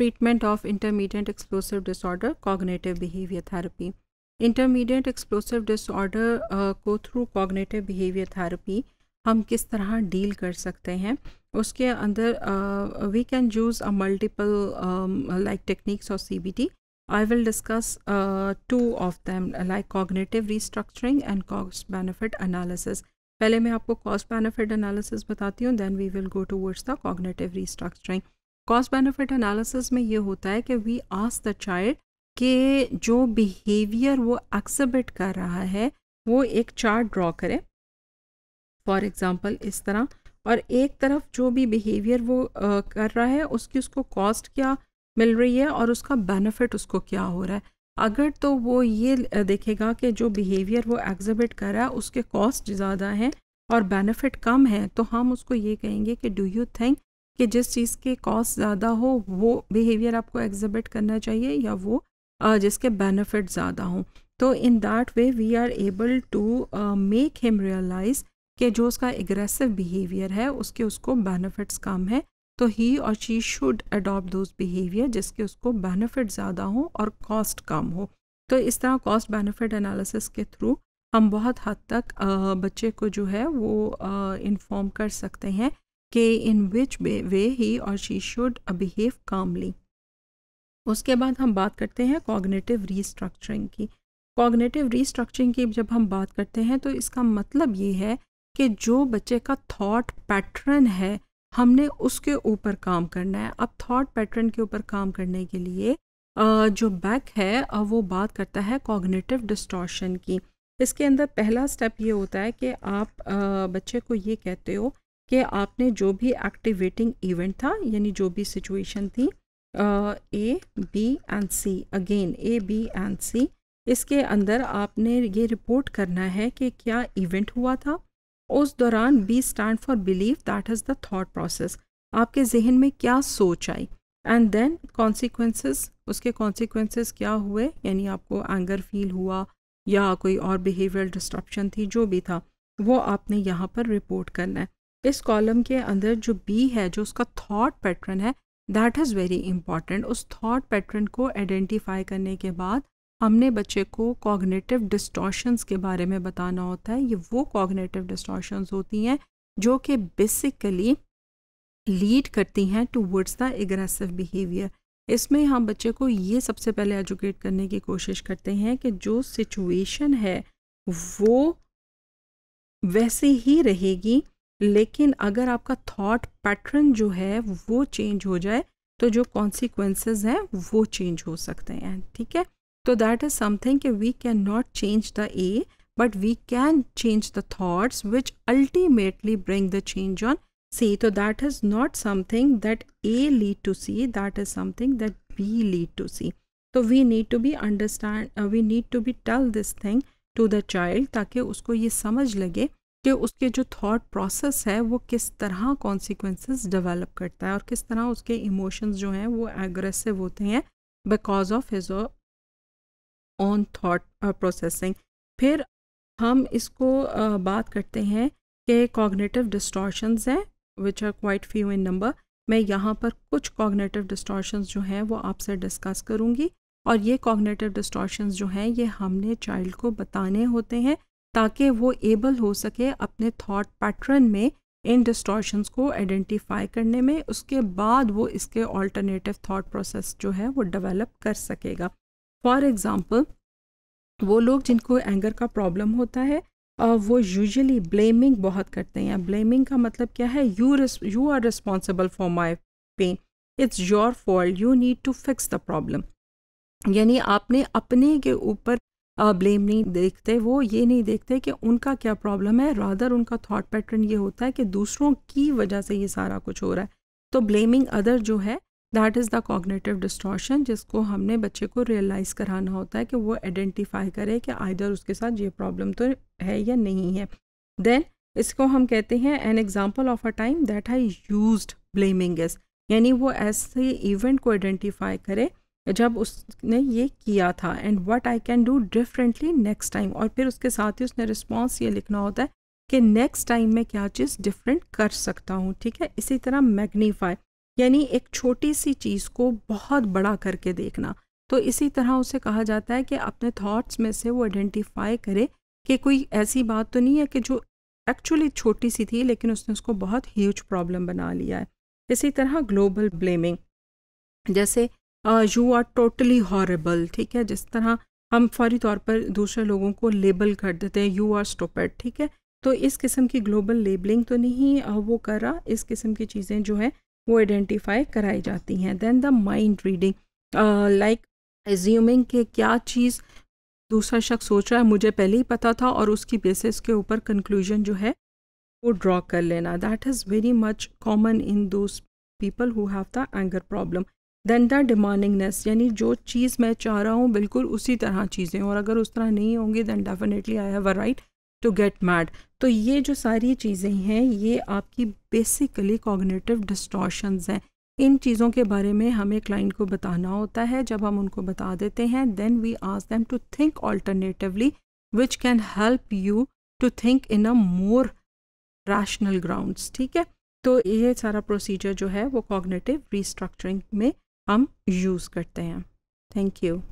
treatment of intermediate explosive disorder cognitive behavior therapy intermediate explosive disorder को through cognitive behaviour therapy हम किस तरह deal कर सकते हैं उसके अंदर we can use a multiple like techniques और टी I will discuss two of them like cognitive restructuring and cost benefit analysis पहले मैं आपको कॉस्ट बेनिफिट अनालिसिस बताती हूँ then we will go towards the cognitive restructuring cost benefit analysis में ये होता है कि वी आस्क द चाइल्ड के जो बिहेवियर वो एक्सबिट कर रहा है वो एक चार्ट ड्रॉ करे फॉर एग्ज़ाम्पल इस तरह और एक तरफ जो भी बिहेवियर वो आ, कर रहा है उसकी उसको कॉस्ट क्या मिल रही है और उसका बेनिफिट उसको क्या हो रहा है अगर तो वो ये देखेगा कि जो बिहेवियर वो एग्जिबिट कर रहा है उसके कॉस्ट ज़्यादा हैं और बेनिफिट कम है तो हम उसको ये कहेंगे कि डू यू थिंक कि जिस चीज़ के कॉस्ट ज़्यादा हो वो बिहेवियर आपको एग्जिबिट करना चाहिए या वो जिसके बेनिफिट ज़्यादा हों तो in that way we are able to make him realise कि जो उसका एग्रेसिव बिहेवियर है उसके उसको बेनिफिट्स कम है तो he or she should adopt those behaviour जिसके उसको बेनिफिट ज़्यादा हो और कॉस्ट कम हो तो इस तरह कॉस्ट बेनिफिट एनालिसिस के थ्रू हम बहुत हद तक बच्चे को जो है वो इन्फॉर्म कर सकते हैं कि इन विच वे ही और शी शुड बिहेव कामली उसके बाद हम बात करते हैं कॉग्नेटिव रीस्ट्रक्चरिंग की कॉग्नेटिव रीस्ट्रक्चरिंग की जब हम बात करते हैं तो इसका मतलब ये है कि जो बच्चे का थॉट पैटर्न है हमने उसके ऊपर काम करना है अब थॉट पैटर्न के ऊपर काम करने के लिए जो बैक है वो बात करता है कॉग्नेटिव डिस्टॉर्शन की इसके अंदर पहला स्टेप ये होता है कि आप बच्चे को ये कहते हो कि आपने जो भी एक्टिवेटिंग इवेंट था यानी जो भी सिचुएशन थी A B and C again A B and C इसके अंदर आपने ये रिपोर्ट करना है कि क्या इवेंट हुआ था उस दौरान B stand for believe that is the thought process आपके जहन में क्या सोच आई एंड देन कॉन्सिक्वेंसेस उसके कॉन्सिक्वेंसेस क्या हुए यानी आपको एंगर फील हुआ या कोई और बिहेवियर डिस्ट्रप्शन थी जो भी था वो आपने यहाँ पर रिपोर्ट करना है इस कॉलम के अंदर जो बी है जो उसका थॉट पैटर्न है दैट इज़ वेरी इंपॉर्टेंट उस थॉट पैटर्न को आइडेंटिफाई करने के बाद हमने बच्चे को कॉग्नेटिव डिस्टॉर्शंस के बारे में बताना होता है ये वो कॉग्नेटिव डिस्टॉर्शंस होती हैं जो कि बेसिकली लीड करती हैं टूवर्ड्स द एग्रेसिव बिहेवियर इसमें हम बच्चे को ये सबसे पहले एजुकेट करने की कोशिश करते हैं कि जो सिचुएशन है वो वैसे ही रहेगी लेकिन अगर आपका थॉट पैटर्न जो है वो चेंज हो जाए तो जो कॉन्सिक्वेंसेज हैं वो चेंज हो सकते हैं ठीक है तो दैट इज़ समथिंग कि we can not change the A but we can change the thoughts which ultimately bring the change on C तो that is not something that A lead to C that is something that B lead to C तो we need to be understand we need to be tell this thing to the child ताकि उसको ये समझ लगे कि उसके जो thought process है वो किस तरह कॉन्सिक्वेंसेस डेवलप करता है और किस तरह उसके इमोशंस जो हैं वो एग्रेसिव होते हैं because of his own thought processing फिर हम इसको uh, बात करते हैं कि कॉग्नेटिव डिस्टॉर्शंस हैं which are quite few in number मैं यहाँ पर कुछ कॉग्नेटिव डिस्टॉर्शंस जो हैं वो आपसे डिस्कस करूँगी और ये कॉग्नेटिव डिस्टॉर्शंस जो हैं ये हमने चाइल्ड को बताने होते हैं ताकि वो एबल हो सके अपने थॉट पैटर्न में इन डिस्टॉर्शंस को आइडेंटिफाई करने में उसके बाद वो इसके ऑल्टरनेटिव थॉट प्रोसेस जो है वो डेवलप कर सकेगा फॉर एग्ज़ाम्पल वो लोग जिनको एंगर का प्रॉब्लम होता है वो यूजुअली ब्लेमिंग बहुत करते हैं ब्लेमिंग का मतलब क्या है you you are responsible for my pain it's your fault you need to fix the problem यानी आपने अपने के ऊपर ब्लेम नहीं देखते वो ये नहीं देखते कि उनका क्या प्रॉब्लम है रादर उनका थॉट पैटर्न ये होता है कि दूसरों की वजह से ये सारा कुछ हो रहा है तो ब्लेमिंग अदर जो है that is the cognitive distortion जिसको हमने बच्चे को रियलाइज़ कराना होता है कि वो आइडेंटिफाई करे कि आइदर उसके साथ ये प्रॉब्लम तो है या नहीं है देन इसको हम कहते हैं an example of a time that I use blaming is यानी वो ऐसे इवेंट को आइडेंटिफाई करे जब उसने ये किया था and what I can do differently next time और फिर उसके साथ ही उसने रिस्पॉन्स ये लिखना होता है कि नेक्स्ट टाइम मैं क्या चीज़ डिफरेंट कर सकता हूँ ठीक है इसी तरह मैग्नीफाई यानी एक छोटी सी चीज़ को बहुत बड़ा करके देखना तो इसी तरह उसे कहा जाता है कि अपने थॉट्स में से वो आइडेंटिफाई करे कि कोई ऐसी बात तो नहीं है कि जो एक्चुअली छोटी सी थी लेकिन उसने उसको बहुत ह्यूज प्रॉब्लम बना लिया है इसी तरह ग्लोबल ब्लेमिंग जैसे यू आर टोटली हॉरेबल ठीक है जिस तरह हम फौरी तौर पर दूसरे लोगों को लेबल कर देते हैं यू आर स्टोपेड ठीक है तो इस किस्म की ग्लोबल लेबलिंग तो नहीं uh, वो कर रहा इस किस्म की चीज़ें जो है वो आइडेंटिफाई कराई जाती हैं then the mind reading like assuming के क्या चीज़ दूसरा शख्स सोच रहा है मुझे पहले ही पता था और उसकी बेसिस के ऊपर कंक्लूजन जो है वो ड्रॉ कर लेना that is very much common in those people who have the anger problem then the demandingness यानी जो चीज़ मैं चाह रहा हूँ बिल्कुल उसी तरह चीज़ें और अगर उस तरह नहीं होंगी then definitely I have a right to get mad तो ये जो सारी चीज़ें हैं ये आपकी बेसिकली कॉग्नेटिव डिस्टॉर्शंस हैं इन चीज़ों के बारे में हमें क्लाइंट को बताना होता है जब हम उनको बता देते हैं then we ask them to think alternatively which can help you to think in a more rational ground ठीक है तो ये सारा प्रोसीजर जो है वो कॉग्नेटिव रिस्ट्रक्चरिंग में हम यूज़ करते हैं थैंक यू